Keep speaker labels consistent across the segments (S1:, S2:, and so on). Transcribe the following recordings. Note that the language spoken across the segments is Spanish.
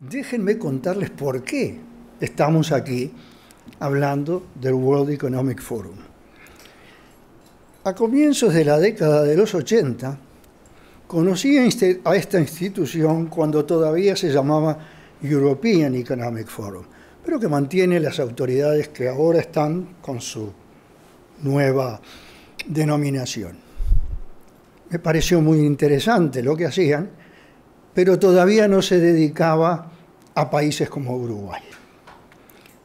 S1: Déjenme contarles por qué estamos aquí hablando del World Economic Forum. A comienzos de la década de los 80, conocí a esta institución cuando todavía se llamaba European Economic Forum, pero que mantiene las autoridades que ahora están con su nueva denominación. Me pareció muy interesante lo que hacían pero todavía no se dedicaba a países como Uruguay.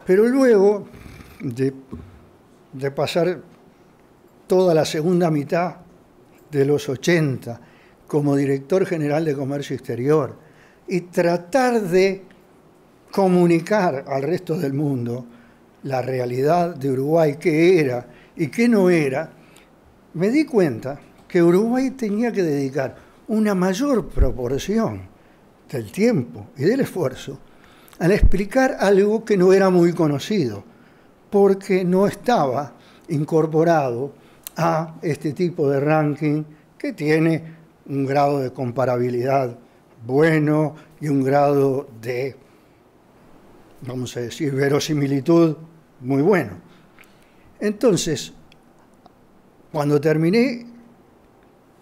S1: Pero luego de, pasar toda la segunda mitad de los 80 como director general de Comercio Exterior y tratar de comunicar al resto del mundo la realidad de Uruguay, qué era y qué no era, me di cuenta que Uruguay tenía que dedicar una mayor proporción del tiempo y del esfuerzo al explicar algo que no era muy conocido, porque no estaba incorporado a este tipo de ranking que tiene un grado de comparabilidad bueno y un grado de, vamos a decir, verosimilitud muy bueno. Entonces, cuando terminé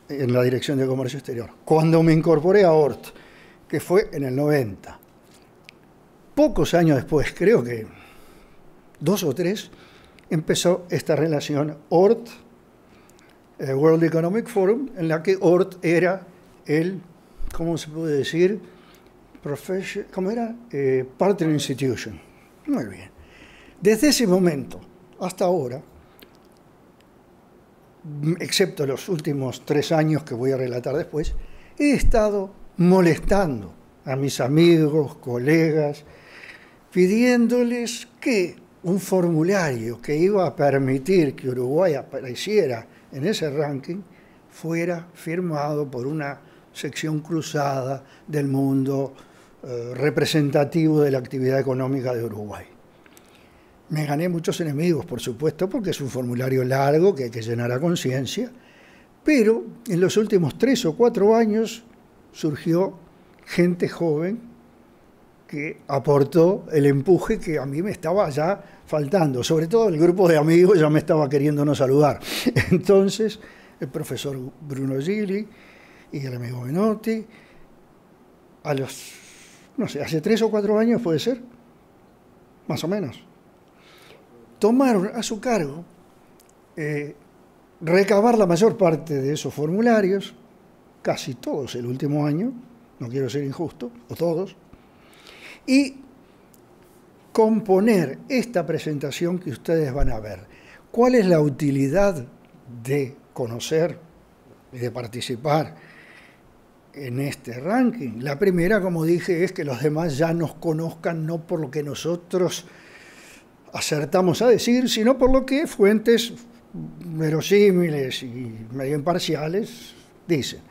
S1: en la Dirección de Comercio Exterior. Cuando me incorporé a ORT, que fue en el 90, pocos años después, creo que dos o tres, empezó esta relación ORT, eh, World Economic Forum, en la que ORT era el, ¿cómo se puede decir? ¿Cómo era? Eh, partner Institution. Muy bien. Desde ese momento hasta ahora, excepto los últimos tres años que voy a relatar después, he estado molestando a mis amigos, colegas, pidiéndoles que un formulario que iba a permitir que Uruguay apareciera en ese ranking fuera firmado por una sección cruzada del mundo eh, representativo de la actividad económica de Uruguay. Me gané muchos enemigos, por supuesto, porque es un formulario largo que hay que llenar a conciencia, pero en los últimos tres o cuatro años surgió gente joven que aportó el empuje que a mí me estaba ya faltando, sobre todo el grupo de amigos ya me estaba queriendo no saludar. Entonces, el profesor Bruno Gili y el amigo Menotti, a los, no sé, hace tres o cuatro años puede ser, más o menos, tomaron a su cargo eh, recabar la mayor parte de esos formularios, casi todos el último año, no quiero ser injusto, o todos, y componer esta presentación que ustedes van a ver. ¿Cuál es la utilidad de conocer y de participar en este ranking? La primera, como dije, es que los demás ya nos conozcan no por lo que nosotros acertamos a decir, sino por lo que fuentes verosímiles y medio imparciales dicen.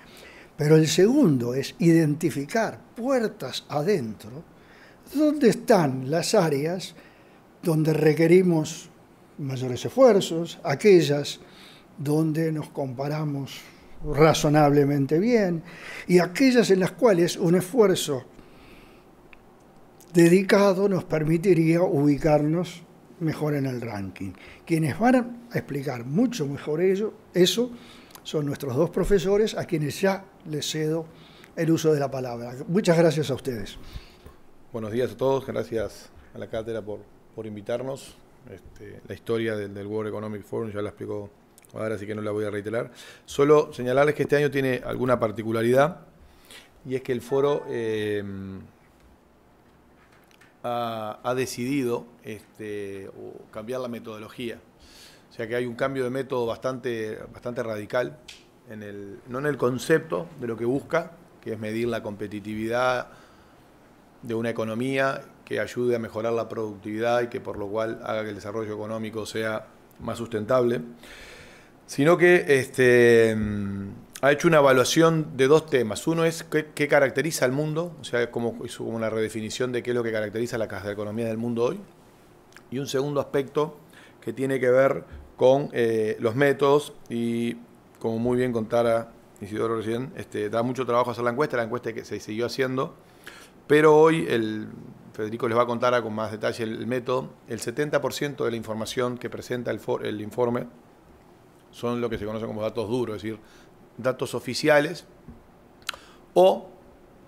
S1: Pero el segundo es identificar puertas adentro dónde están las áreas donde requerimos mayores esfuerzos, aquellas donde nos comparamos razonablemente bien y aquellas en las cuales un esfuerzo dedicado nos permitiría ubicarnos mejor en el ranking. Quienes van a explicar mucho mejor ello, eso son nuestros dos profesores a quienes ya les cedo el uso de la palabra. Muchas gracias a ustedes.
S2: Buenos días a todos, gracias a la cátedra por, por invitarnos. Este, la historia del, World Economic Forum ya la explicó ahora, así que no la voy a reiterar. Solo señalarles que este año tiene alguna particularidad y es que el foro... Eh, ha, decidido este, cambiar la metodología. O sea que hay un cambio de método bastante, bastante radical, en el, no en el concepto de lo que busca, que es medir la competitividad de una economía que ayude a mejorar la productividad y que por lo cual haga que el desarrollo económico sea más sustentable, sino que este, ha hecho una evaluación de dos temas. Uno es qué, caracteriza al mundo, o sea, como una redefinición de qué es lo que caracteriza la economía del mundo hoy. Y un segundo aspecto que tiene que ver con eh, los métodos y, como muy bien contara Isidoro recién, este, da mucho trabajo hacer la encuesta, la encuesta que se siguió haciendo, pero hoy Federico les va a contar con más detalle el, método. El 70% de la información que presenta el, el informe son lo que se conoce como datos duros, es decir, datos oficiales, o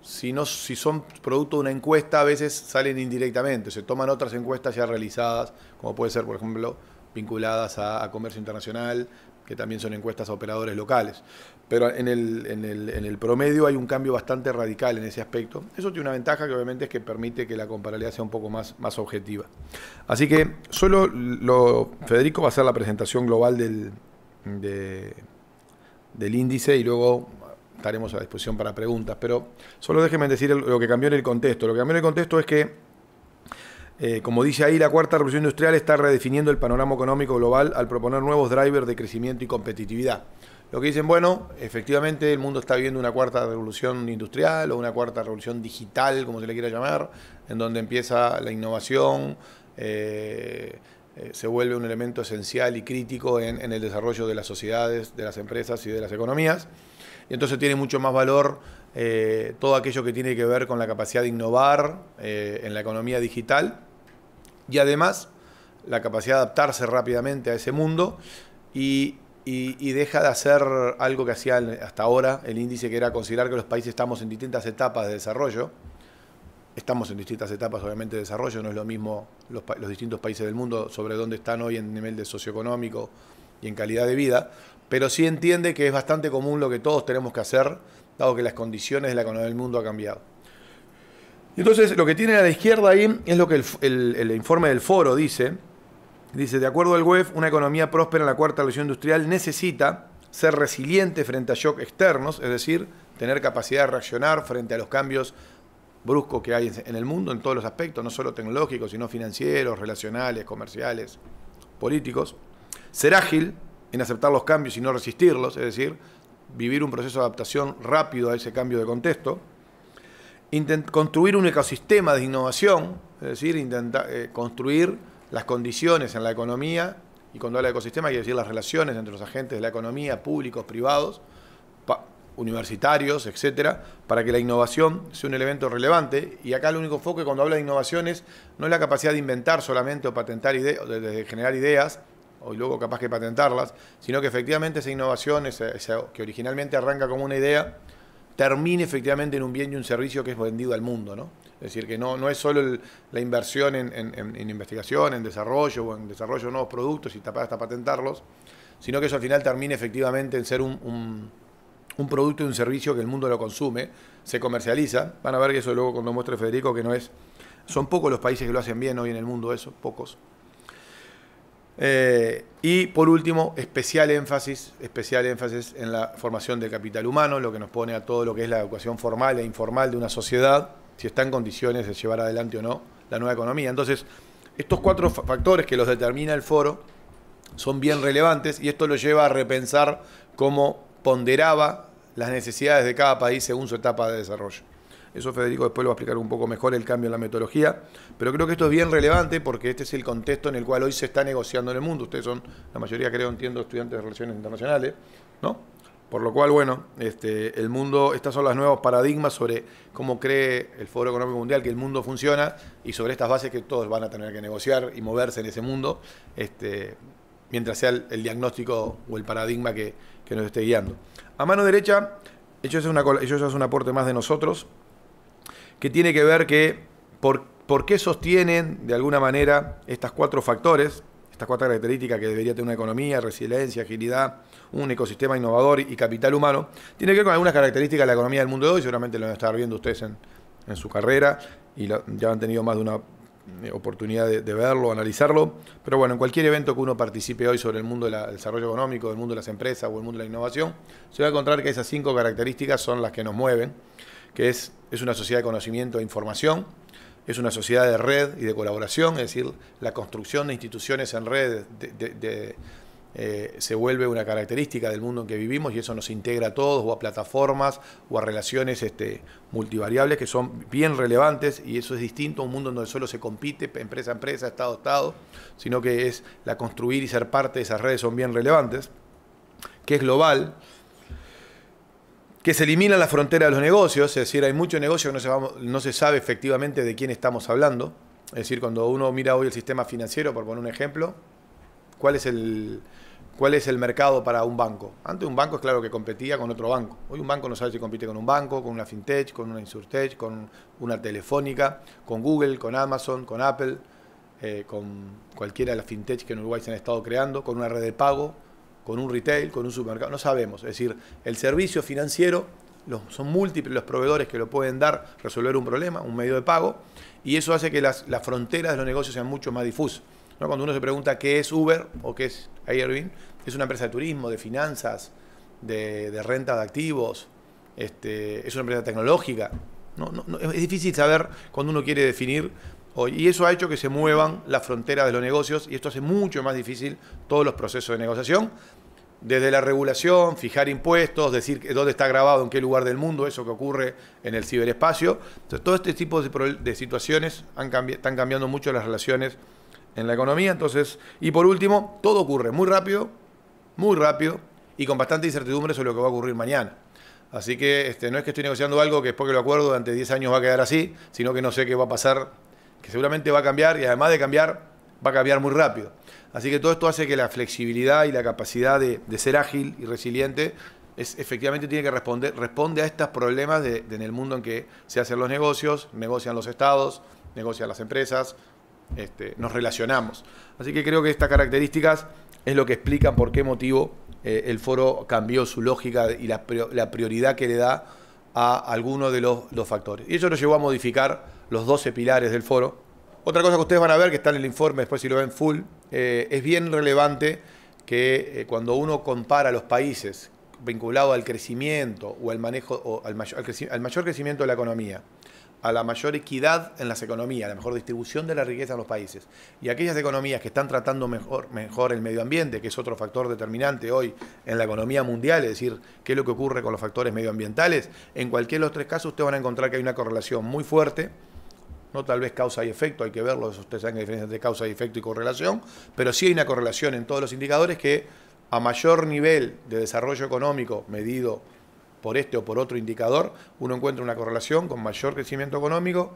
S2: si, no, si son producto de una encuesta, a veces salen indirectamente, se toman otras encuestas ya realizadas, como puede ser, por ejemplo, vinculadas a, comercio internacional, que también son encuestas a operadores locales. Pero en el, promedio hay un cambio bastante radical en ese aspecto. Eso tiene una ventaja que obviamente es que permite que la comparabilidad sea un poco más, más objetiva. Así que solo lo, Federico va a hacer la presentación global del, de, del índice y luego estaremos a disposición para preguntas. Pero solo déjenme decir lo que cambió en el contexto. Lo que cambió en el contexto es que, eh, como dice ahí, la cuarta revolución industrial está redefiniendo el panorama económico global al proponer nuevos drivers de crecimiento y competitividad. Lo que dicen, bueno, efectivamente el mundo está viviendo una cuarta revolución industrial o una cuarta revolución digital, como se le quiera llamar, en donde empieza la innovación. Eh, eh, se vuelve un elemento esencial y crítico en, el desarrollo de las sociedades, de las empresas y de las economías. Y entonces tiene mucho más valor eh, todo aquello que tiene que ver con la capacidad de innovar eh, en la economía digital y además la capacidad de adaptarse rápidamente a ese mundo y, y deja de hacer algo que hacía hasta ahora el índice que era considerar que los países estamos en distintas etapas de desarrollo Estamos en distintas etapas, obviamente, de desarrollo, no es lo mismo los, distintos países del mundo sobre dónde están hoy en nivel de socioeconómico y en calidad de vida, pero sí entiende que es bastante común lo que todos tenemos que hacer, dado que las condiciones de la economía del mundo han cambiado. Entonces, lo que tiene a la izquierda ahí es lo que el, el informe del foro dice. Dice, de acuerdo al web, una economía próspera en la cuarta revolución industrial necesita ser resiliente frente a shocks externos, es decir, tener capacidad de reaccionar frente a los cambios brusco que hay en el mundo en todos los aspectos, no solo tecnológicos, sino financieros, relacionales, comerciales, políticos. Ser ágil en aceptar los cambios y no resistirlos, es decir, vivir un proceso de adaptación rápido a ese cambio de contexto. construir un ecosistema de innovación, es decir, intentar eh, construir las condiciones en la economía, y cuando habla de ecosistema que decir las relaciones entre los agentes de la economía, públicos, privados, universitarios, etcétera, para que la innovación sea un elemento relevante. Y acá el único foco cuando habla de innovaciones no es la capacidad de inventar solamente o patentar ideas, de generar ideas, o luego capaz que patentarlas, sino que efectivamente esa innovación, que originalmente arranca como una idea, termine efectivamente en un bien y un servicio que es vendido al mundo, Es decir, que no, no es solo la inversión en, investigación, en desarrollo o en desarrollo de nuevos productos y hasta patentarlos, sino que eso al final termine efectivamente en ser un un producto y un servicio que el mundo lo consume, se comercializa. Van a ver que eso luego cuando muestre Federico que no es. Son pocos los países que lo hacen bien hoy en el mundo, eso, pocos. Eh, y por último, especial énfasis, especial énfasis en la formación del capital humano, lo que nos pone a todo lo que es la educación formal e informal de una sociedad, si está en condiciones de llevar adelante o no la nueva economía. Entonces, estos cuatro factores que los determina el foro son bien relevantes y esto lo lleva a repensar cómo ponderaba las necesidades de cada país según su etapa de desarrollo. Eso Federico después lo va a explicar un poco mejor el cambio en la metodología, pero creo que esto es bien relevante porque este es el contexto en el cual hoy se está negociando en el mundo. Ustedes son, la mayoría creo, entiendo, estudiantes de relaciones internacionales, ¿no? Por lo cual, bueno, este, el mundo, estas son los nuevos paradigmas sobre cómo cree el Foro Económico Mundial que el mundo funciona y sobre estas bases que todos van a tener que negociar y moverse en ese mundo, este, mientras sea el, diagnóstico o el paradigma que, que nos esté guiando. A mano derecha, ellos es, es un aporte más de nosotros, que tiene que ver que por, por qué sostienen de alguna manera estas cuatro factores, estas cuatro características que debería tener una economía, resiliencia, agilidad, un ecosistema innovador y capital humano, tiene que ver con algunas características de la economía del mundo de hoy, seguramente lo van a estar viendo ustedes en, su carrera y ya han tenido más de una eh, oportunidad de, verlo, analizarlo. Pero bueno, en cualquier evento que uno participe hoy sobre el mundo del desarrollo económico, del mundo de las empresas o el mundo de la innovación, se va a encontrar que esas cinco características son las que nos mueven, que es, es una sociedad de conocimiento e información, es una sociedad de red y de colaboración, es decir, la construcción de instituciones en red, de, de eh, se vuelve una característica del mundo en que vivimos y eso nos integra a todos o a plataformas o a relaciones este, multivariables que son bien relevantes y eso es distinto a un mundo donde solo se compite empresa a empresa, estado a estado, sino que es la construir y ser parte de esas redes son bien relevantes, que es global que se elimina la frontera de los negocios, es decir, hay mucho negocio que no no se sabe efectivamente de quién estamos hablando. Es decir, cuando uno mira hoy el sistema financiero, por poner un ejemplo, ¿cuál es el, cuál es el mercado para un banco. Antes un banco es claro que competía con otro banco. Hoy un banco no sabe si compite con un banco, con una fintech, con una insurtech, con una telefónica, con Google, con Amazon, con Apple, eh, con cualquiera de las fintech que en Uruguay se han estado creando, con una red de pago, con un retail, con un supermercado. No sabemos. Es decir, el servicio financiero son múltiples los proveedores que lo pueden dar, resolver un problema, un medio de pago, y eso hace que las fronteras de los negocios sean mucho más difusas. Cuando uno se pregunta qué es Uber o qué es Airbnb, es una empresa de turismo, de finanzas, de, renta de activos, este, es una empresa tecnológica. es difícil saber cuando uno quiere definir. Y eso ha hecho que se muevan las fronteras de los negocios y esto hace mucho más difícil todos los procesos de negociación. Desde la regulación, fijar impuestos, decir dónde está grabado, en qué lugar del mundo, eso que ocurre en el ciberespacio. Entonces, todo este tipo de, situaciones están cambiando mucho las relaciones en la economía. Entonces, y por último, todo ocurre muy rápido, muy rápido y con bastante incertidumbre sobre lo que va a ocurrir mañana. Así que este, no es que estoy negociando algo que después que lo acuerdo durante 10 años va a quedar así, sino que no sé qué va a pasar, que seguramente va a cambiar y además de cambiar, va a cambiar muy rápido. Así que todo esto hace que la flexibilidad y la capacidad de, ser ágil y resiliente es, efectivamente tiene que responder, responde a estos problemas de, en el mundo en que se hacen los negocios, negocian los estados, negocian las empresas, este, nos relacionamos. Así que creo que estas características es lo que explican por qué motivo eh, el foro cambió su lógica y la, prioridad que le da a alguno de los, factores. Y eso nos llevó a modificar los 12 pilares del foro. Otra cosa que ustedes van a ver, que está en el informe, después si lo ven full, eh, es bien relevante que eh, cuando uno compara los países vinculados al crecimiento o al manejo o al mayor crecimiento de la economía, a la mayor equidad en las economías, a la mejor distribución de la riqueza en los países. Y aquellas economías que están tratando mejor, mejor el medio ambiente, que es otro factor determinante hoy en la economía mundial, es decir, qué es lo que ocurre con los factores medioambientales, en cualquiera de los tres casos ustedes van a encontrar que hay una correlación muy fuerte, no tal vez causa y efecto, hay que verlo, ustedes saben que hay diferencia entre causa y efecto y correlación, pero sí hay una correlación en todos los indicadores que a mayor nivel de desarrollo económico medido por este o por otro indicador, uno encuentra una correlación con mayor crecimiento económico,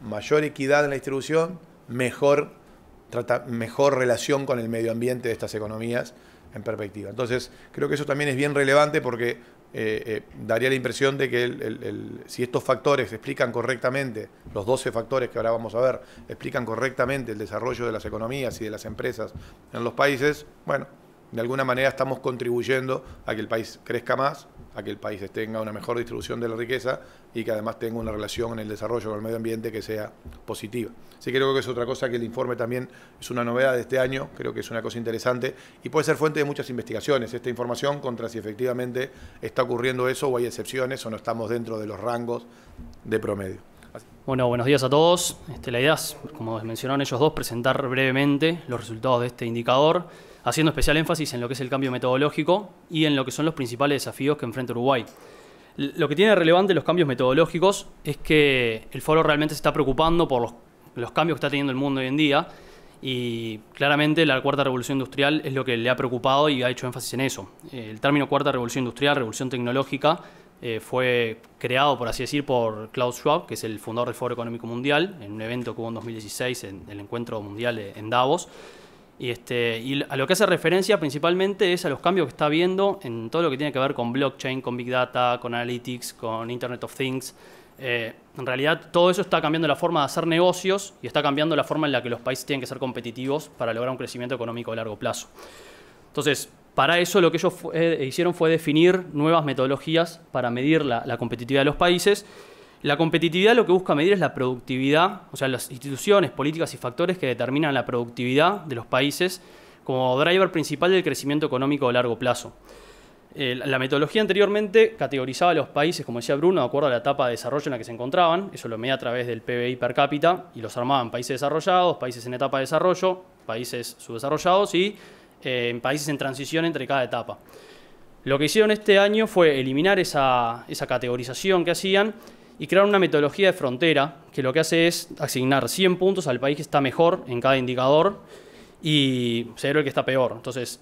S2: mayor equidad en la distribución, mejor, mejor relación con el medio ambiente de estas economías en perspectiva. Entonces, creo que eso también es bien relevante porque eh, eh, daría la impresión de que si estos factores explican correctamente, los 12 factores que ahora vamos a ver, explican correctamente el desarrollo de las economías y de las empresas en los países, bueno, de alguna manera estamos contribuyendo a que el país crezca más, a que el país tenga una mejor distribución de la riqueza y que además tenga una relación en el desarrollo con el medio ambiente que sea positiva. Así que creo que es otra cosa que el informe también es una novedad de este año, creo que es una cosa interesante y puede ser fuente de muchas investigaciones esta información contra si efectivamente está ocurriendo eso o hay excepciones o no estamos dentro de los rangos de promedio.
S3: Bueno, buenos días a todos. Este, la idea es, como mencionaron ellos dos, presentar brevemente los resultados de este indicador haciendo especial énfasis en lo que es el cambio metodológico y en lo que son los principales desafíos que enfrenta Uruguay. Lo que tiene relevante los cambios metodológicos es que el foro realmente se está preocupando por los, cambios que está teniendo el mundo hoy en día y claramente la cuarta revolución industrial es lo que le ha preocupado y ha hecho énfasis en eso. El término cuarta revolución industrial, revolución tecnológica, eh, fue creado, por así decir, por Klaus Schwab, que es el fundador del Foro Económico Mundial, en un evento que hubo en 2016, en el Encuentro Mundial en Davos. Este, y, a lo que hace referencia principalmente es a los cambios que está viendo en todo lo que tiene que ver con blockchain, con big data, con analytics, con Internet of Things. Eh, en realidad todo eso está cambiando la forma de hacer negocios y está cambiando la forma en la que los países tienen que ser competitivos para lograr un crecimiento económico a largo plazo. Entonces, para eso lo que ellos eh, hicieron fue definir nuevas metodologías para medir la competitividad de los países la competitividad lo que busca medir es la productividad, o sea, las instituciones, políticas y factores que determinan la productividad de los países como driver principal del crecimiento económico a largo plazo. Eh, la metodología anteriormente categorizaba a los países, como decía Bruno, de acuerdo a la etapa de desarrollo en la que se encontraban, eso lo medía a través del PBI per cápita y los armaban países desarrollados, países en etapa de desarrollo, países subdesarrollados y eh, países en transición entre cada etapa. Lo que hicieron este año fue eliminar esa categorización que hacían y crear una metodología de frontera que lo que hace es asignar 100 puntos al país que está mejor en cada indicador y cero el que está peor. Entonces,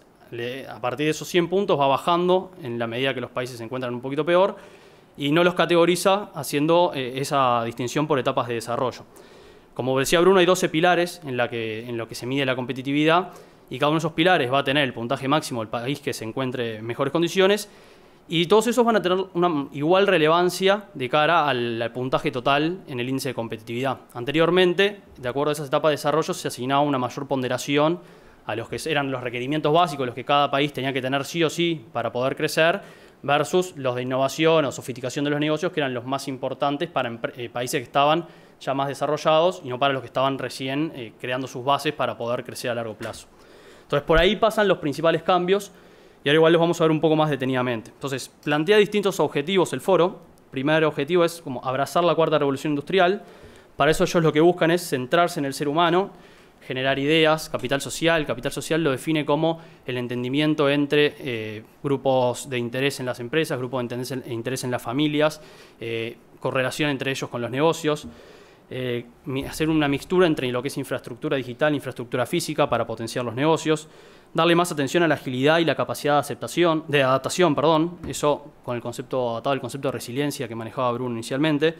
S3: a partir de esos 100 puntos va bajando en la medida que los países se encuentran un poquito peor y no los categoriza haciendo eh, esa distinción por etapas de desarrollo. Como decía Bruno, hay 12 pilares en, la que, en lo que se mide la competitividad y cada uno de esos pilares va a tener el puntaje máximo del país que se encuentre en mejores condiciones y todos esos van a tener una igual relevancia de cara al, puntaje total en el índice de competitividad. Anteriormente, de acuerdo a esas etapas de desarrollo, se asignaba una mayor ponderación a los que eran los requerimientos básicos, los que cada país tenía que tener sí o sí para poder crecer, versus los de innovación o sofisticación de los negocios, que eran los más importantes para eh, países que estaban ya más desarrollados y no para los que estaban recién eh, creando sus bases para poder crecer a largo plazo. Entonces, por ahí pasan los principales cambios y ahora igual los vamos a ver un poco más detenidamente. Entonces, plantea distintos objetivos el foro. Primer objetivo es como abrazar la cuarta revolución industrial. Para eso ellos lo que buscan es centrarse en el ser humano, generar ideas, capital social. Capital social lo define como el entendimiento entre eh, grupos de interés en las empresas, grupos de interés en, las familias, eh, correlación entre ellos con los negocios. Eh, hacer una mixtura entre lo que es infraestructura digital, infraestructura física para potenciar los negocios, darle más atención a la agilidad y la capacidad de aceptación, de adaptación, perdón, eso con el concepto atado concepto de resiliencia que manejaba Bruno inicialmente.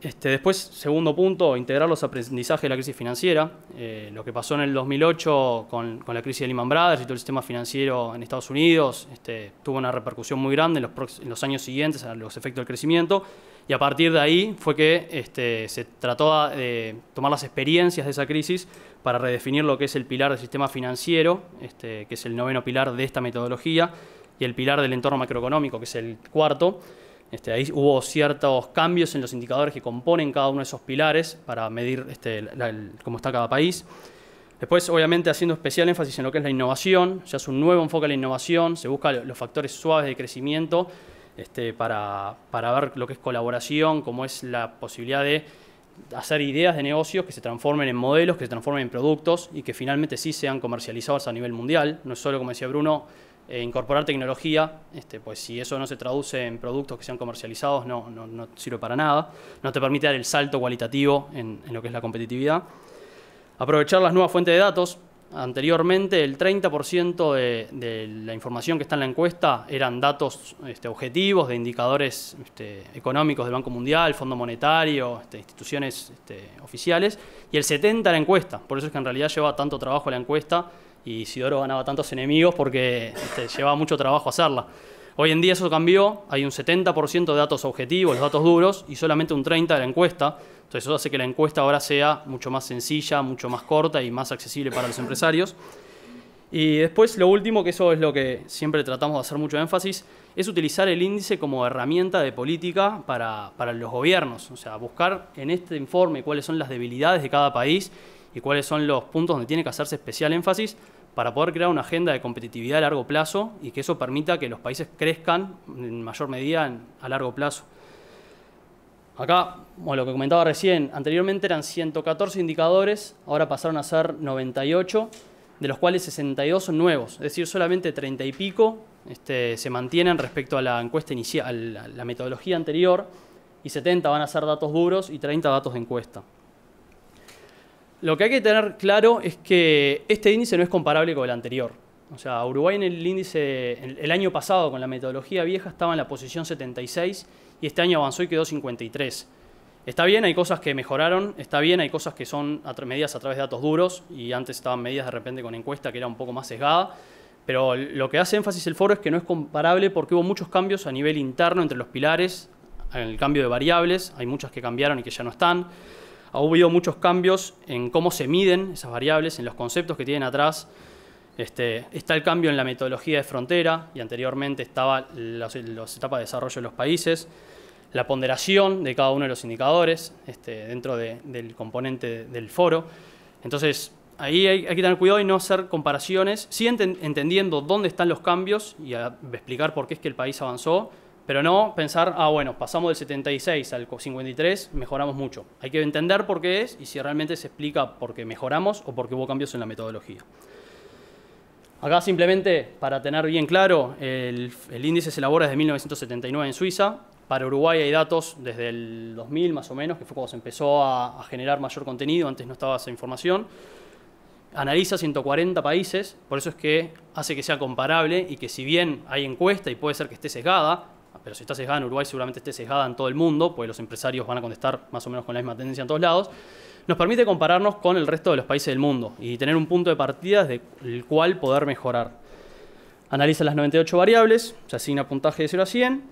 S3: Este, después, segundo punto, integrar los aprendizajes de la crisis financiera. Eh, lo que pasó en el 2008 con, la crisis de Lehman Brothers y todo el sistema financiero en Estados Unidos este, tuvo una repercusión muy grande los, en los años siguientes a los efectos del crecimiento y a partir de ahí fue que este, se trató de eh, tomar las experiencias de esa crisis para redefinir lo que es el pilar del sistema financiero, este, que es el noveno pilar de esta metodología, y el pilar del entorno macroeconómico, que es el cuarto. Este, ahí hubo ciertos cambios en los indicadores que componen cada uno de esos pilares para medir cómo está cada país. Después, obviamente, haciendo especial énfasis en lo que es la innovación, ya es un nuevo enfoque a la innovación, se busca los factores suaves de crecimiento este, para, ver lo que es colaboración, cómo es la posibilidad de hacer ideas de negocios que se transformen en modelos, que se transformen en productos y que finalmente sí sean comercializados a nivel mundial. No es solo, como decía Bruno, eh, incorporar tecnología, este, pues si eso no se traduce en productos que sean comercializados no, no, no sirve para nada, no te permite dar el salto cualitativo en, lo que es la competitividad. Aprovechar las nuevas fuentes de datos, Anteriormente el 30% de, la información que está en la encuesta eran datos este, objetivos de indicadores este, económicos del Banco Mundial, Fondo Monetario, este, instituciones este, oficiales, y el 70% la encuesta. Por eso es que en realidad lleva tanto trabajo la encuesta y Isidoro ganaba tantos enemigos porque llevaba mucho trabajo hacerla. Hoy en día eso cambió, hay un 70% de datos objetivos, los datos duros, y solamente un 30% de la encuesta, entonces eso hace que la encuesta ahora sea mucho más sencilla, mucho más corta y más accesible para los empresarios. Y después lo último, que eso es lo que siempre tratamos de hacer mucho énfasis, es utilizar el índice como herramienta de política para, los gobiernos. O sea, buscar en este informe cuáles son las debilidades de cada país y cuáles son los puntos donde tiene que hacerse especial énfasis para poder crear una agenda de competitividad a largo plazo y que eso permita que los países crezcan en mayor medida a largo plazo. Acá, lo que comentaba recién, anteriormente eran 114 indicadores, ahora pasaron a ser 98, de los cuales 62 son nuevos, es decir, solamente 30 y pico este, se mantienen respecto a la encuesta inicial, a la metodología anterior, y 70 van a ser datos duros y 30 datos de encuesta. Lo que hay que tener claro es que este índice no es comparable con el anterior. O sea, Uruguay en el índice, el año pasado con la metodología vieja estaba en la posición 76 y este año avanzó y quedó 53. Está bien, hay cosas que mejoraron, está bien, hay cosas que son medidas a través de datos duros y antes estaban medidas de repente con encuesta que era un poco más sesgada, pero lo que hace énfasis el foro es que no es comparable porque hubo muchos cambios a nivel interno entre los pilares, en el cambio de variables, hay muchas que cambiaron y que ya no están. Ha habido muchos cambios en cómo se miden esas variables, en los conceptos que tienen atrás, este, está el cambio en la metodología de frontera y anteriormente estaban las etapas de desarrollo de los países, la ponderación de cada uno de los indicadores este, dentro del componente del foro. Entonces, ahí hay, que tener cuidado y no hacer comparaciones, sí entendiendo dónde están los cambios y explicar por qué es que el país avanzó, pero no pensar, ah, bueno, pasamos del 76 al 53, mejoramos mucho. Hay que entender por qué es y si realmente se explica por qué mejoramos o por qué hubo cambios en la metodología. Acá simplemente, para tener bien claro, el, índice se elabora desde 1979 en Suiza. Para Uruguay hay datos desde el 2000 más o menos, que fue cuando se empezó a, a generar mayor contenido, antes no estaba esa información. Analiza 140 países, por eso es que hace que sea comparable y que si bien hay encuesta y puede ser que esté sesgada, pero si está sesgada en Uruguay seguramente esté sesgada en todo el mundo, pues los empresarios van a contestar más o menos con la misma tendencia en todos lados nos permite compararnos con el resto de los países del mundo y tener un punto de partida desde el cual poder mejorar. Analiza las 98 variables, se asigna puntaje de 0 a 100,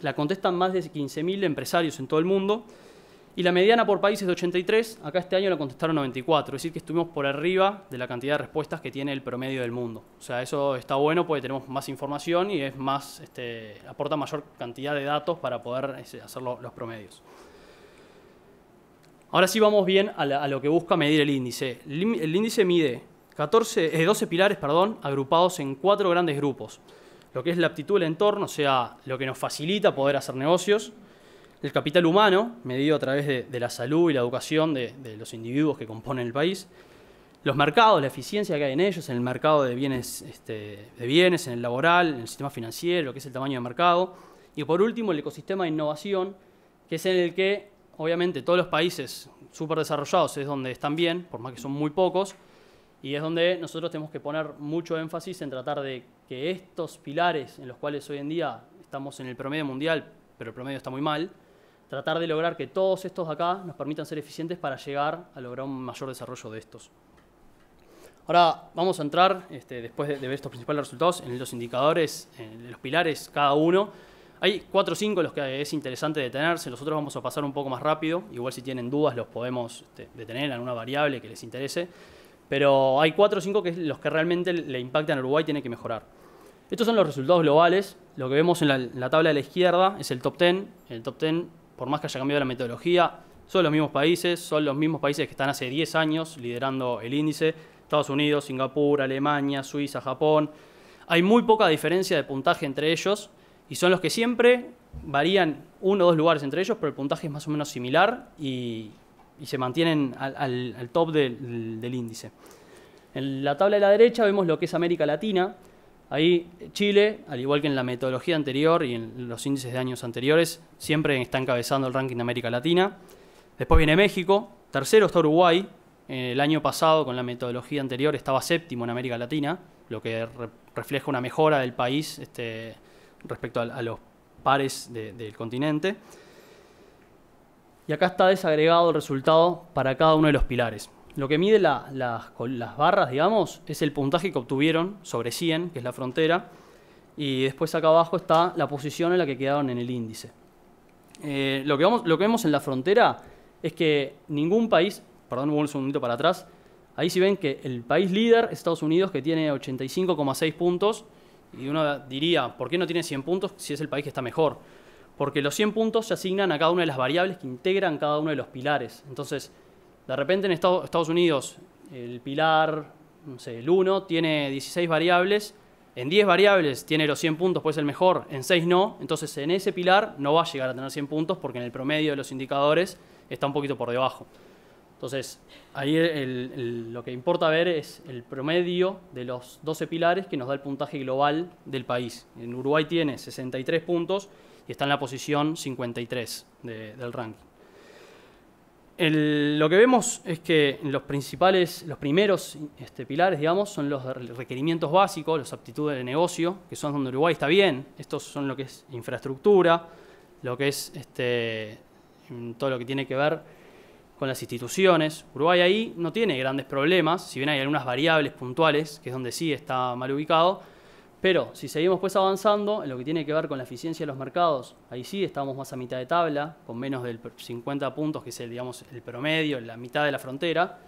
S3: la contestan más de 15.000 empresarios en todo el mundo y la mediana por país es de 83, acá este año la contestaron 94, es decir que estuvimos por arriba de la cantidad de respuestas que tiene el promedio del mundo. O sea, eso está bueno porque tenemos más información y es más, este, aporta mayor cantidad de datos para poder este, hacer los promedios. Ahora sí vamos bien a, lo que busca medir el índice. El, índice mide 12 eh, pilares perdón, agrupados en cuatro grandes grupos. Lo que es la aptitud del entorno, o sea, lo que nos facilita poder hacer negocios. El capital humano, medido a través de, la salud y la educación de, los individuos que componen el país los mercados, la eficiencia que hay en ellos, en el mercado de bienes, este, de bienes, en el laboral, en el sistema financiero, lo que es el tamaño de mercado. Y por último, el ecosistema de innovación, que es en el que obviamente todos los países súper desarrollados es donde están bien, por más que son muy pocos, y es donde nosotros tenemos que poner mucho énfasis en tratar de que estos pilares en los cuales hoy en día estamos en el promedio mundial, pero el promedio está muy mal, tratar de lograr que todos estos acá nos permitan ser eficientes para llegar a lograr un mayor desarrollo de estos. Ahora vamos a entrar, este, después de, ver estos principales resultados, en los indicadores, en los pilares, cada uno, hay 4 o 5 los que es interesante detenerse, nosotros vamos a pasar un poco más rápido, igual si tienen dudas los podemos este, detener en una variable que les interese, pero hay cuatro o cinco que es los que realmente le impactan a Uruguay tiene que mejorar. Estos son los resultados globales, lo que vemos en la, en la tabla de la izquierda es el top 10, el top 10 por más que haya cambiado la metodología, son los mismos países, son los mismos países que están hace 10 años liderando el índice, Estados Unidos, Singapur, Alemania, Suiza, Japón. Hay muy poca diferencia de puntaje entre ellos y son los que siempre varían uno o dos lugares entre ellos, pero el puntaje es más o menos similar y, se mantienen al, top del, índice. En la tabla de la derecha vemos lo que es América Latina. Ahí Chile, al igual que en la metodología anterior y en los índices de años anteriores, siempre está encabezando el ranking de América Latina. Después viene México, tercero está Uruguay. Eh, el año pasado, con la metodología anterior, estaba séptimo en América Latina, lo que refleja una mejora del país este, respecto a, los pares del continente. Y acá está desagregado el resultado para cada uno de los pilares. Lo que mide las barras, digamos, es el puntaje que obtuvieron sobre 100, que es la frontera, y después acá abajo está la posición en la que quedaron en el índice. Eh, lo, que vamos, lo que vemos en la frontera es que ningún país, perdón, un segundito para atrás, ahí sí ven que el país líder, Estados Unidos, que tiene 85,6 puntos, y uno diría, ¿por qué no tiene 100 puntos si es el país que está mejor? Porque los 100 puntos se asignan a cada una de las variables que integran cada uno de los pilares. Entonces, de repente en Estados Unidos, el pilar, no sé, el 1 tiene 16 variables, en 10 variables tiene los 100 puntos, pues el mejor, en 6 no, entonces en ese pilar no va a llegar a tener 100 puntos porque en el promedio de los indicadores está un poquito por debajo. Entonces, ahí lo que importa ver es el promedio de los 12 pilares que nos da el puntaje global del país. En Uruguay tiene 63 puntos y está en la posición 53 del ranking. lo que vemos es que los principales, los primeros este, pilares, digamos, son los requerimientos básicos, las aptitudes de negocio, que son donde Uruguay está bien. Estos son lo que es infraestructura, lo que es este, todo lo que tiene que ver con las instituciones. Uruguay ahí no tiene grandes problemas, si bien hay algunas variables puntuales, que es donde sí está mal ubicado, pero si seguimos pues avanzando en lo que tiene que ver con la eficiencia de los mercados, ahí sí estamos más a mitad de tabla, con menos del 50 puntos, que es el, digamos, el promedio, la mitad de la frontera,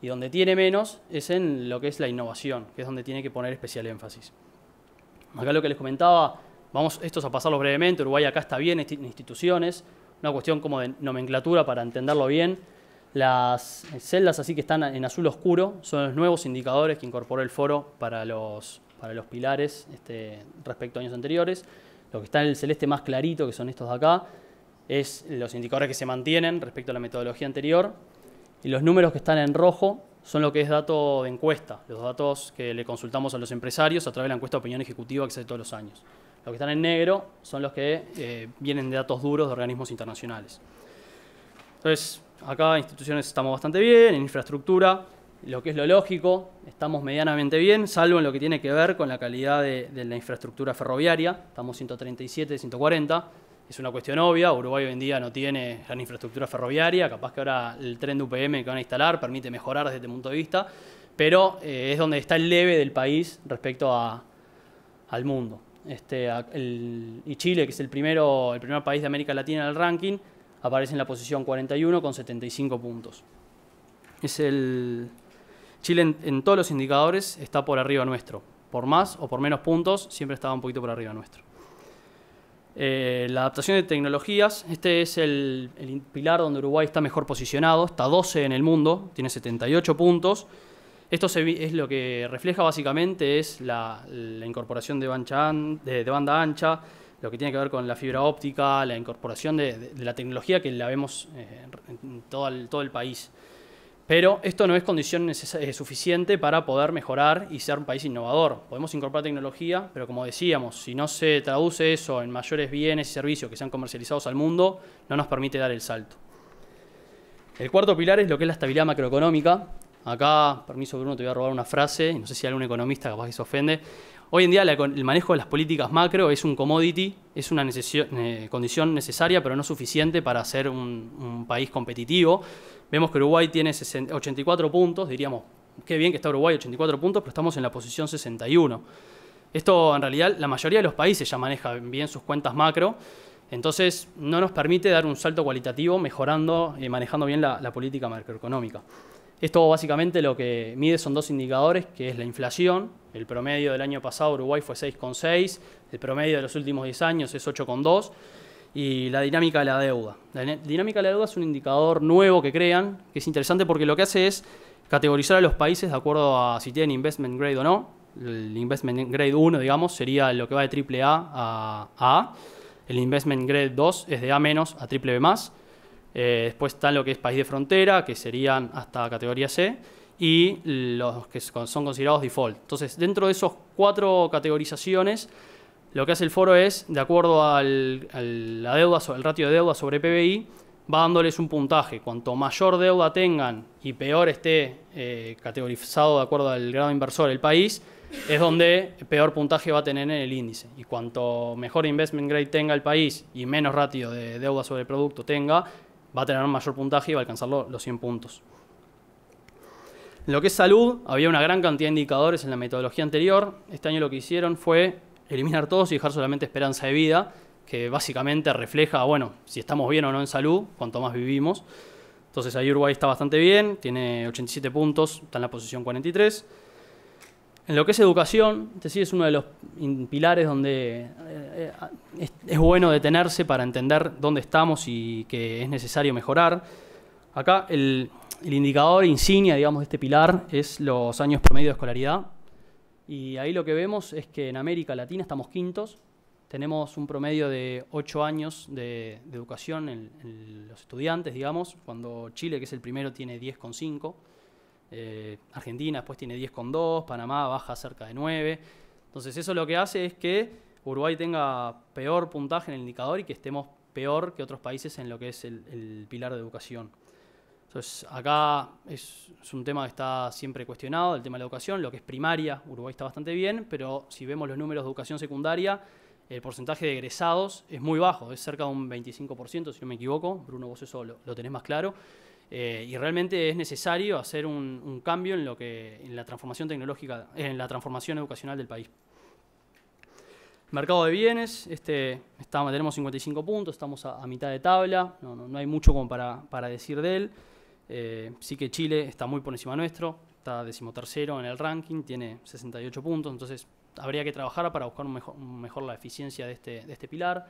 S3: y donde tiene menos es en lo que es la innovación, que es donde tiene que poner especial énfasis. Acá lo que les comentaba, vamos estos a pasarlos brevemente, Uruguay acá está bien en instituciones, una cuestión como de nomenclatura para entenderlo bien. Las celdas así que están en azul oscuro son los nuevos indicadores que incorporó el foro para los, para los pilares este, respecto a años anteriores. Lo que está en el celeste más clarito, que son estos de acá, es los indicadores que se mantienen respecto a la metodología anterior. Y los números que están en rojo son lo que es dato de encuesta, los datos que le consultamos a los empresarios a través de la encuesta de opinión ejecutiva que se hace todos los años. Los que están en negro son los que eh, vienen de datos duros de organismos internacionales. Entonces, acá en instituciones estamos bastante bien, en infraestructura, lo que es lo lógico, estamos medianamente bien, salvo en lo que tiene que ver con la calidad de, la infraestructura ferroviaria, estamos 137 140, es una cuestión obvia, Uruguay hoy en día no tiene gran infraestructura ferroviaria, capaz que ahora el tren de UPM que van a instalar permite mejorar desde este punto de vista, pero eh, es donde está el leve del país respecto al mundo. Este, y Chile, que es el, primero, el primer país de América Latina en el ranking, aparece en la posición 41 con 75 puntos. Es el, Chile en, todos los indicadores está por arriba nuestro. Por más o por menos puntos, siempre estaba un poquito por arriba nuestro. Eh, la adaptación de tecnologías, este es el, pilar donde Uruguay está mejor posicionado, está 12 en el mundo, tiene 78 puntos esto es lo que refleja básicamente es la, incorporación de, banda ancha, lo que tiene que ver con la fibra óptica, la incorporación de, la tecnología que la vemos eh, en todo todo el país. Pero esto no es condición eh, suficiente para poder mejorar y ser un país innovador. Podemos incorporar tecnología, pero como decíamos, si no se traduce eso en mayores bienes y servicios que sean comercializados al mundo, no nos permite dar el salto. El cuarto pilar es lo que es la estabilidad macroeconómica, Acá, permiso Bruno, te voy a robar una frase, no sé si hay algún economista capaz que se ofende. Hoy en día el manejo de las políticas macro es un commodity, es una condición necesaria pero no suficiente para ser un, país competitivo. Vemos que Uruguay tiene 84 puntos, diríamos, qué bien que está Uruguay, 84 puntos, pero estamos en la posición 61. Esto en realidad la mayoría de los países ya manejan bien sus cuentas macro, entonces no nos permite dar un salto cualitativo mejorando, y manejando bien la política macroeconómica. Esto básicamente lo que mide son dos indicadores, que es la inflación, el promedio del año pasado Uruguay fue 6,6, el promedio de los últimos 10 años es 8,2, y la dinámica de la deuda. La dinámica de la deuda es un indicador nuevo que crean, que es interesante porque lo que hace es categorizar a los países de acuerdo a si tienen investment grade o no. El investment grade 1, digamos, sería lo que va de triple A a El investment grade 2 es de A a triple B más. Eh, después está lo que es país de frontera, que serían hasta categoría C, y los que son considerados default. Entonces, dentro de esas cuatro categorizaciones, lo que hace el foro es, de acuerdo al, la deuda, el ratio de deuda sobre PBI, va dándoles un puntaje. Cuanto mayor deuda tengan y peor esté eh, categorizado de acuerdo al grado inversor el país, es donde peor puntaje va a tener en el índice. Y cuanto mejor investment grade tenga el país y menos ratio de deuda sobre producto tenga, va a tener un mayor puntaje y va a alcanzar los 100 puntos. En lo que es salud, había una gran cantidad de indicadores en la metodología anterior. Este año lo que hicieron fue eliminar todos y dejar solamente esperanza de vida, que básicamente refleja, bueno, si estamos bien o no en salud, cuanto más vivimos. Entonces ahí Uruguay está bastante bien, tiene 87 puntos, está en la posición 43. En lo que es educación, te sí es uno de los pilares donde eh, eh, es, bueno detenerse para entender dónde estamos y que es necesario mejorar. Acá el, indicador insignia, digamos, de este pilar es los años promedio de escolaridad. Y ahí lo que vemos es que en América Latina estamos quintos, tenemos un promedio de ocho años de, educación en, en, los estudiantes, digamos, cuando Chile, que es el primero, tiene 10,5. Eh, Argentina después tiene 10,2, Panamá baja cerca de 9. Entonces eso lo que hace es que Uruguay tenga peor puntaje en el indicador y que estemos peor que otros países en lo que es el, pilar de educación. Entonces acá es, un tema que está siempre cuestionado, el tema de la educación, lo que es primaria, Uruguay está bastante bien, pero si vemos los números de educación secundaria, el porcentaje de egresados es muy bajo, es cerca de un 25%, si no me equivoco, Bruno, vos eso lo tenés más claro. Eh, y realmente es necesario hacer un, cambio en lo que en la transformación tecnológica, eh, en la transformación educacional del país. Mercado de bienes, este, tenemos 55 puntos, estamos a, mitad de tabla, no, hay mucho como para, decir de él. Eh, sí que Chile está muy por encima nuestro, está decimotercero en el ranking, tiene 68 puntos, entonces habría que trabajar para buscar mejor, la eficiencia de este, de este pilar.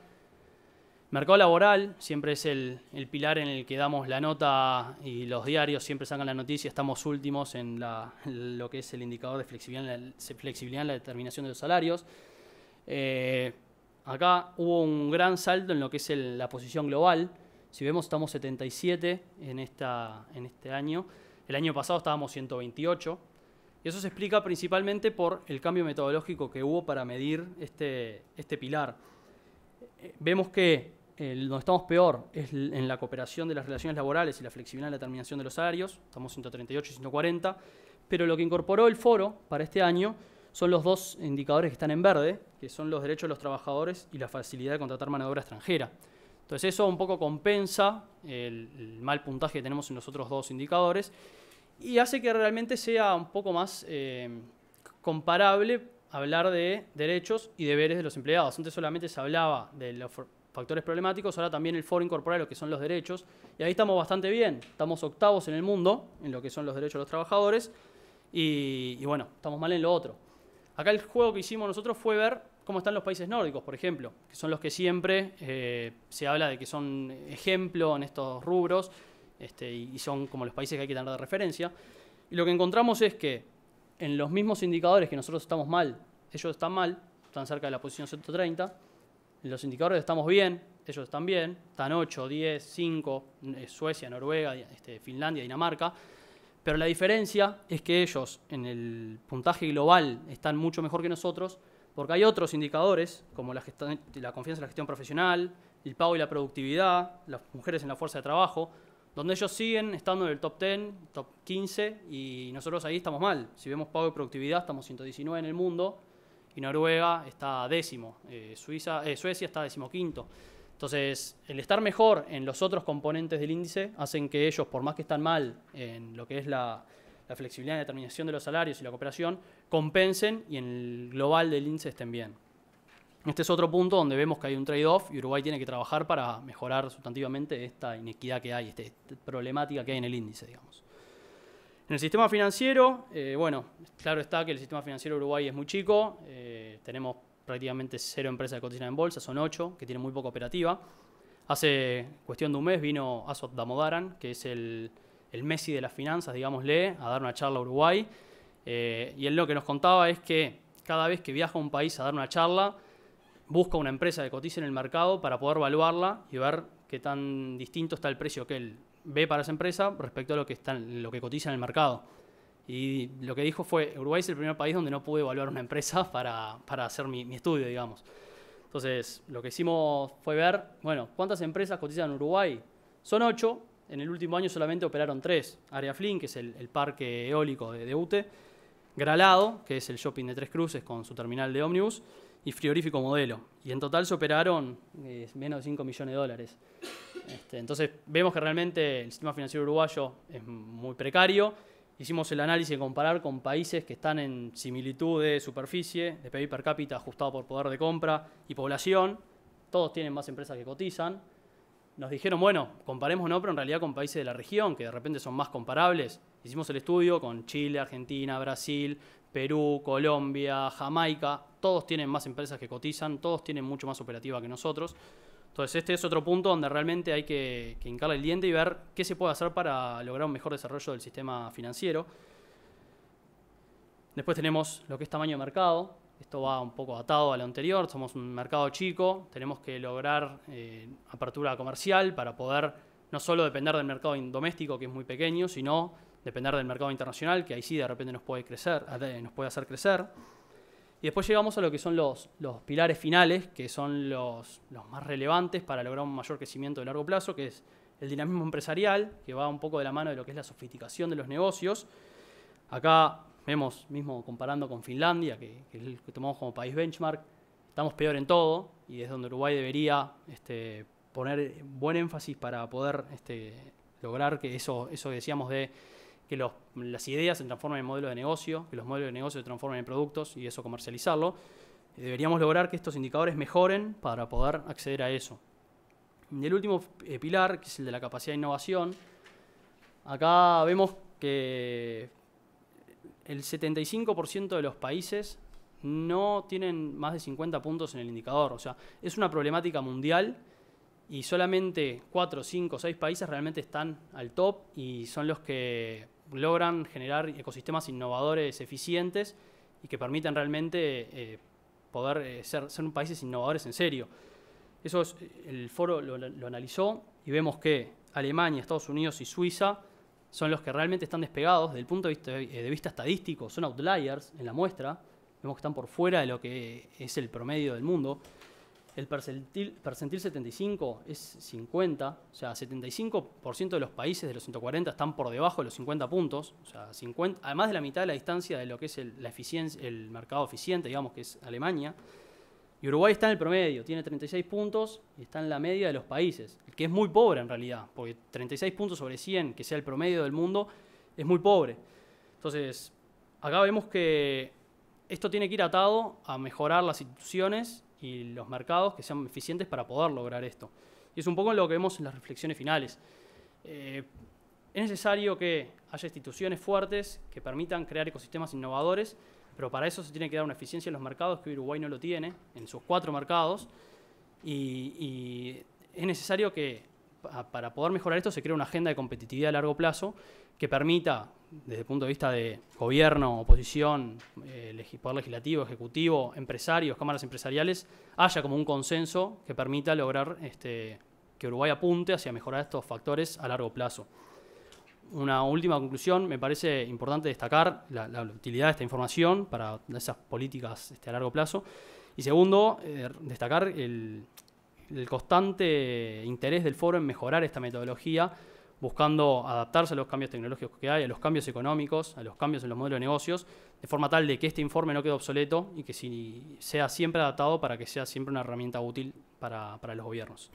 S3: Mercado laboral siempre es el, pilar en el que damos la nota y los diarios siempre sacan la noticia. Estamos últimos en, lo que es el indicador de flexibilidad, en la, determinación de los salarios. Eh, acá hubo un gran salto en lo que es la posición global. Si vemos, estamos 77 en, esta, en este año. El año pasado estábamos 128. Y eso se explica principalmente por el cambio metodológico que hubo para medir este, este pilar. Eh, vemos que donde estamos peor es en la cooperación de las relaciones laborales y la flexibilidad en la terminación de los salarios, estamos 138 y 140, pero lo que incorporó el foro para este año son los dos indicadores que están en verde, que son los derechos de los trabajadores y la facilidad de contratar mano de obra extranjera. Entonces eso un poco compensa el, mal puntaje que tenemos en los otros dos indicadores y hace que realmente sea un poco más eh, comparable hablar de derechos y deberes de los empleados. Antes solamente se hablaba de la factores problemáticos, ahora también el foro incorpora lo que son los derechos, y ahí estamos bastante bien, estamos octavos en el mundo, en lo que son los derechos de los trabajadores, y, bueno, estamos mal en lo otro. Acá el juego que hicimos nosotros fue ver cómo están los países nórdicos, por ejemplo, que son los que siempre eh, se habla de que son ejemplo en estos rubros, este, y son como los países que hay que tener de referencia, y lo que encontramos es que en los mismos indicadores que nosotros estamos mal, ellos están mal, están cerca de la posición 130, los indicadores estamos bien, ellos están bien, están 8, 10, 5, Suecia, Noruega, este, Finlandia, Dinamarca, pero la diferencia es que ellos en el puntaje global están mucho mejor que nosotros, porque hay otros indicadores, como la, la confianza en la gestión profesional, el pago y la productividad, las mujeres en la fuerza de trabajo, donde ellos siguen estando en el top 10, top 15, y nosotros ahí estamos mal. Si vemos pago y productividad, estamos 119 en el mundo, y Noruega está décimo, eh, Suiza, eh, Suecia está decimoquinto. Entonces, el estar mejor en los otros componentes del índice hacen que ellos, por más que están mal en lo que es la, flexibilidad en determinación de los salarios y la cooperación, compensen y en el global del índice estén bien. Este es otro punto donde vemos que hay un trade-off y Uruguay tiene que trabajar para mejorar sustantivamente esta inequidad que hay, esta problemática que hay en el índice, digamos. En el sistema financiero, eh, bueno, claro está que el sistema financiero uruguay es muy chico, eh, tenemos prácticamente cero empresas de cotizan en bolsa, son ocho, que tienen muy poca operativa. Hace cuestión de un mes vino Asot Damodaran, que es el, Messi de las finanzas, digámosle, a dar una charla a Uruguay. Eh, y él lo que nos contaba es que cada vez que viaja a un país a dar una charla, busca una empresa de cotice en el mercado para poder evaluarla y ver qué tan distinto está el precio que él ve para esa empresa respecto a lo que, están lo que cotiza en el mercado. Y lo que dijo fue, Uruguay es el primer país donde no pude evaluar una empresa para, para hacer mi, estudio, digamos. Entonces, lo que hicimos fue ver, bueno, ¿cuántas empresas cotizan en Uruguay? Son ocho, en el último año solamente operaron tres. Area Flynn, que es el, parque eólico de, de UTE, Gralado, que es el shopping de Tres Cruces con su terminal de ómnibus, y Frigorífico Modelo. Y en total se operaron eh, menos de 5 millones de dólares. Este, entonces vemos que realmente el sistema financiero uruguayo es muy precario. Hicimos el análisis de comparar con países que están en similitud de superficie, de PIB per cápita ajustado por poder de compra y población. Todos tienen más empresas que cotizan. Nos dijeron, bueno, comparemos no, pero en realidad con países de la región, que de repente son más comparables. Hicimos el estudio con Chile, Argentina, Brasil, Perú, Colombia, Jamaica. Todos tienen más empresas que cotizan, todos tienen mucho más operativa que nosotros. Entonces este es otro punto donde realmente hay que, que hincarle el diente y ver qué se puede hacer para lograr un mejor desarrollo del sistema financiero. Después tenemos lo que es tamaño de mercado. Esto va un poco atado a lo anterior. Somos un mercado chico. Tenemos que lograr eh, apertura comercial para poder no solo depender del mercado doméstico, que es muy pequeño, sino depender del mercado internacional, que ahí sí de repente nos puede crecer, nos puede hacer crecer. Y después llegamos a lo que son los, pilares finales, que son los, más relevantes para lograr un mayor crecimiento de largo plazo, que es el dinamismo empresarial, que va un poco de la mano de lo que es la sofisticación de los negocios. Acá vemos, mismo comparando con Finlandia, que, es el que tomamos como país benchmark, estamos peor en todo, y es donde Uruguay debería este, poner buen énfasis para poder este, lograr que eso, eso que decíamos de que las ideas se transformen en modelos de negocio, que los modelos de negocio se transformen en productos y eso comercializarlo. Deberíamos lograr que estos indicadores mejoren para poder acceder a eso. Y el último eh, pilar, que es el de la capacidad de innovación, acá vemos que el 75% de los países no tienen más de 50 puntos en el indicador. O sea, es una problemática mundial y solamente 4, 5, 6 países realmente están al top y son los que logran generar ecosistemas innovadores eficientes y que permitan realmente eh, poder eh, ser, países innovadores en serio. Eso el foro lo, analizó y vemos que Alemania, Estados Unidos y Suiza son los que realmente están despegados desde el punto de vista, eh, de vista estadístico, son outliers en la muestra, vemos que están por fuera de lo que es el promedio del mundo. El percentil, 75 es 50, o sea, 75% de los países de los 140 están por debajo de los 50 puntos, o sea, además de la mitad de la distancia de lo que es la eficiencia, el mercado eficiente, digamos, que es Alemania. Y Uruguay está en el promedio, tiene 36 puntos y está en la media de los países, que es muy pobre en realidad, porque 36 puntos sobre 100, que sea el promedio del mundo, es muy pobre. Entonces, acá vemos que esto tiene que ir atado a mejorar las instituciones y los mercados que sean eficientes para poder lograr esto. Y es un poco lo que vemos en las reflexiones finales. Eh, es necesario que haya instituciones fuertes que permitan crear ecosistemas innovadores, pero para eso se tiene que dar una eficiencia en los mercados, que Uruguay no lo tiene, en sus cuatro mercados, y es necesario que para poder mejorar esto se crea una agenda de competitividad a largo plazo que permita, desde el punto de vista de gobierno, oposición, eh, poder legislativo, ejecutivo, empresarios, cámaras empresariales, haya como un consenso que permita lograr este, que Uruguay apunte hacia mejorar estos factores a largo plazo. Una última conclusión, me parece importante destacar la, utilidad de esta información para esas políticas este, a largo plazo. Y segundo, eh, destacar el, el constante interés del foro en mejorar esta metodología, buscando adaptarse a los cambios tecnológicos que hay, a los cambios económicos, a los cambios en los modelos de negocios, de forma tal de que este informe no quede obsoleto y que sea siempre adaptado para que sea siempre una herramienta útil para, los gobiernos.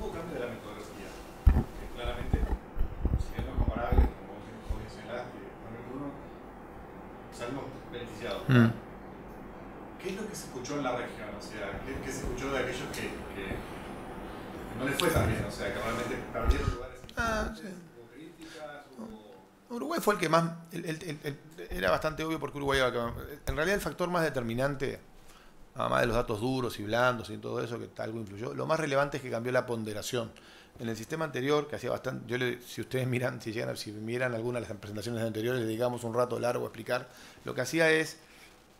S2: Con hubo cambio de la metodología, que claramente, si como vos con el uno salimos beneficiados. Mm. ¿Qué es lo que se escuchó en la región? O sea, ¿qué, que se escuchó de aquellos que no le fue tan bien, o sea, que perdieron lugares. Ah, sí. Uruguay fue el que más. era bastante obvio porque Uruguay. En realidad, el factor más determinante, además de los datos duros y blandos y todo eso, que algo influyó, lo más relevante es que cambió la ponderación. En el sistema anterior, que hacía bastante. Yo si ustedes miran, si llegan, si miran alguna de las presentaciones anteriores, le digamos un rato largo a explicar. Lo que hacía es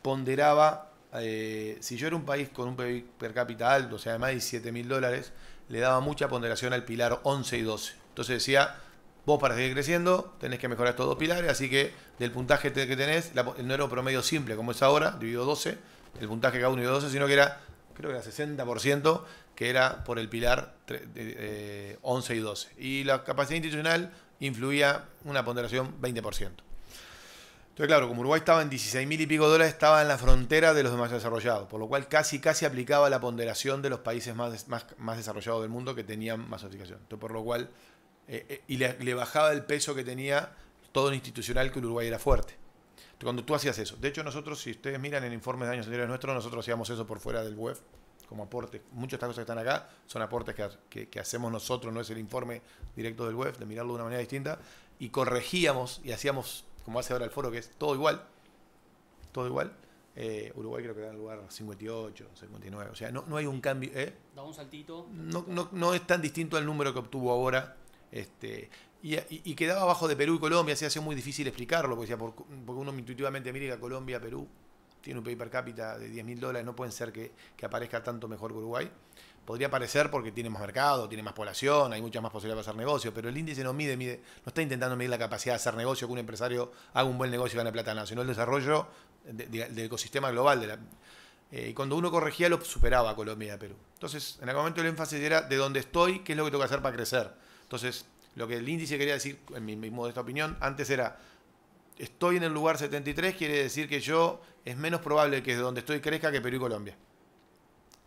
S2: ponderaba. Eh, si yo era un país con un PIB per cápita alto, o sea, de más de 7 mil dólares, le daba mucha ponderación al pilar 11 y 12. Entonces decía, vos para seguir creciendo tenés que mejorar estos dos pilares, así que del puntaje que tenés, el no era un promedio simple como es ahora, dividido 12, el puntaje cada uno y 12, sino que era, creo que era 60%, que era por el pilar 11 eh, y 12. Y la capacidad institucional influía una ponderación 20%. Entonces, claro, como Uruguay estaba en 16 mil y pico dólares, estaba en la frontera de los demás desarrollados, por lo cual casi, casi aplicaba la ponderación de los países más, más, desarrollados del mundo que tenían más sofisticación. Entonces, por lo cual, eh, eh, y le, bajaba el peso que tenía todo institucional que Uruguay era fuerte. Entonces, cuando tú hacías eso. De hecho, nosotros, si ustedes miran el informe de años anteriores nuestro, nosotros hacíamos eso por fuera del web como aporte. Muchas de estas cosas que están acá son aportes que, que, hacemos nosotros, no es el informe directo del web, de mirarlo de una manera distinta. Y corregíamos y hacíamos como hace ahora el foro, que es todo igual, todo igual. Eh, Uruguay creo que era el lugar 58, 59. O sea, no, no hay un cambio. ¿eh? Da un saltito. No, no, no, es tan distinto al número que obtuvo ahora. Este, y, y, quedaba abajo de Perú y Colombia. Se hace muy difícil explicarlo, porque, porque uno intuitivamente mira que Colombia, Perú, tiene un PIB per cápita de 10 mil dólares. No pueden ser que, que aparezca tanto mejor que Uruguay. Podría parecer porque tiene más mercado, tiene más población, hay muchas más posibilidades de hacer negocio, pero el índice no mide, mide, no está intentando medir la capacidad de hacer negocio, que un empresario haga un buen negocio y gane plata, sino el desarrollo del ecosistema global. Eh, y cuando uno corregía lo superaba Colombia y Perú. Entonces, en algún momento el énfasis era de dónde estoy, qué es lo que tengo que hacer para crecer. Entonces, lo que el índice quería decir, en mi, de modesta opinión, antes era, estoy en el lugar 73, quiere decir que yo es menos probable que de donde estoy crezca que Perú y Colombia.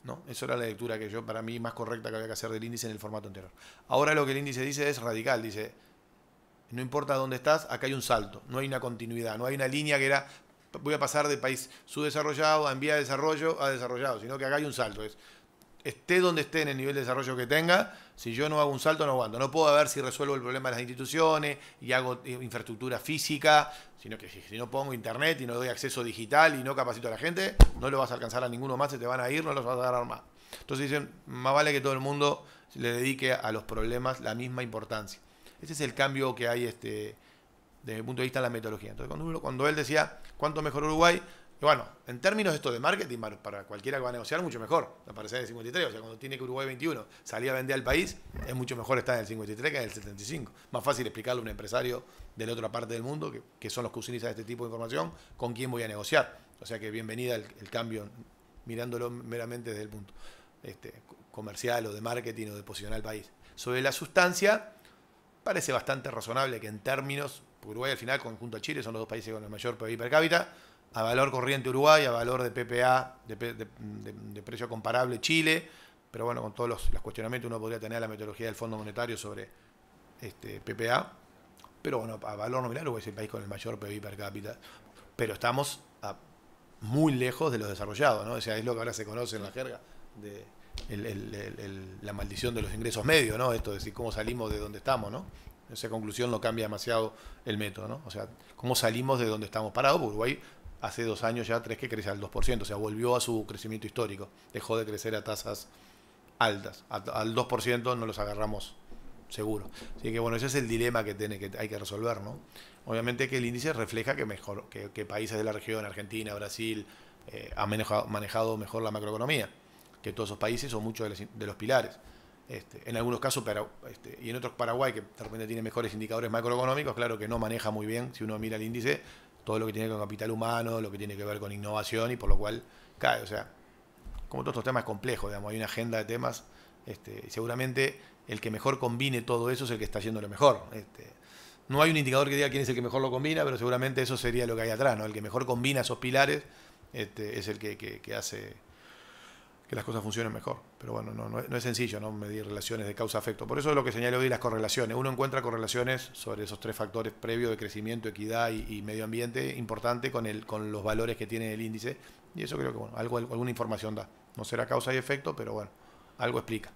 S2: ¿no? Esa era la lectura que yo, para mí, más correcta que había que hacer del índice en el formato anterior. Ahora lo que el índice dice es radical, dice, no importa dónde estás, acá hay un salto, no hay una continuidad, no hay una línea que era, voy a pasar de país subdesarrollado a en vía de desarrollo a desarrollado, sino que acá hay un salto, es, esté donde esté en el nivel de desarrollo que tenga, si yo no hago un salto, no aguanto. No puedo ver si resuelvo el problema de las instituciones y hago infraestructura física, sino que si no pongo internet y no doy acceso digital y no capacito a la gente, no lo vas a alcanzar a ninguno más, se te van a ir, no los vas a dar más. Entonces dicen, más vale que todo el mundo le dedique a los problemas la misma importancia. Ese es el cambio que hay este, desde el punto de vista en la metodología. Entonces, cuando, cuando él decía, ¿cuánto mejor Uruguay? Y bueno, en términos de esto de marketing, para cualquiera que va a negociar, mucho mejor aparecer en el 53. O sea, cuando tiene que Uruguay 21 salir a vender al país, es mucho mejor estar en el 53 que en el 75. Más fácil explicarle a un empresario de la otra parte del mundo, que, son los que utilizan este tipo de información, con quién voy a negociar. O sea que bienvenida el, cambio, mirándolo meramente desde el punto este, comercial o de marketing o de posicionar al país. Sobre la sustancia, parece bastante razonable que en términos, Uruguay al final, conjunto a Chile, son los dos países con el mayor PIB per cápita a valor corriente Uruguay, a valor de PPA, de, precio comparable Chile, pero bueno, con todos los, cuestionamientos uno podría tener la metodología del Fondo Monetario sobre este, PPA, pero bueno, a valor nominal Uruguay es el país con el mayor PIB per cápita, pero estamos muy lejos de los desarrollados, ¿no? O sea, es lo que ahora se conoce en la jerga de la maldición de los ingresos medios, ¿no? Esto es decir, cómo salimos de donde estamos, ¿no? Esa conclusión no cambia demasiado el método, ¿no? O sea, cómo salimos de donde estamos parados, Uruguay hace dos años ya tres que crece al 2%, o sea, volvió a su crecimiento histórico, dejó de crecer a tasas altas, al 2% no los agarramos seguro. Así que bueno, ese es el dilema que, tiene, que hay que resolver, ¿no? Obviamente que el índice refleja que, mejor, que, países de la región, Argentina, Brasil, eh, han manejado, mejor la macroeconomía, que todos esos países o muchos de, los pilares. Este, en algunos casos, este, y en otros Paraguay, que de repente tiene mejores indicadores macroeconómicos, claro que no maneja muy bien, si uno mira el índice, todo lo que tiene que ver con capital humano, lo que tiene que ver con innovación y por lo cual cae. O sea, como todos estos temas complejos, digamos, hay una agenda de temas este, seguramente el que mejor combine todo eso es el que está haciendo lo mejor. Este. no hay un indicador que diga quién es el que mejor lo combina, pero seguramente eso sería lo que hay atrás, ¿no? El que mejor combina esos pilares este, es el que, que, que hace que las cosas funcionen mejor. Pero bueno, no, no, es sencillo ¿no? medir relaciones de causa-efecto. Por eso es lo que señalé hoy las correlaciones. Uno encuentra correlaciones sobre esos tres factores previos de crecimiento, equidad y, y medio ambiente importante con, el, con los valores que tiene el índice. Y eso creo que bueno, algo, alguna información da. No será causa y efecto, pero bueno, algo explica.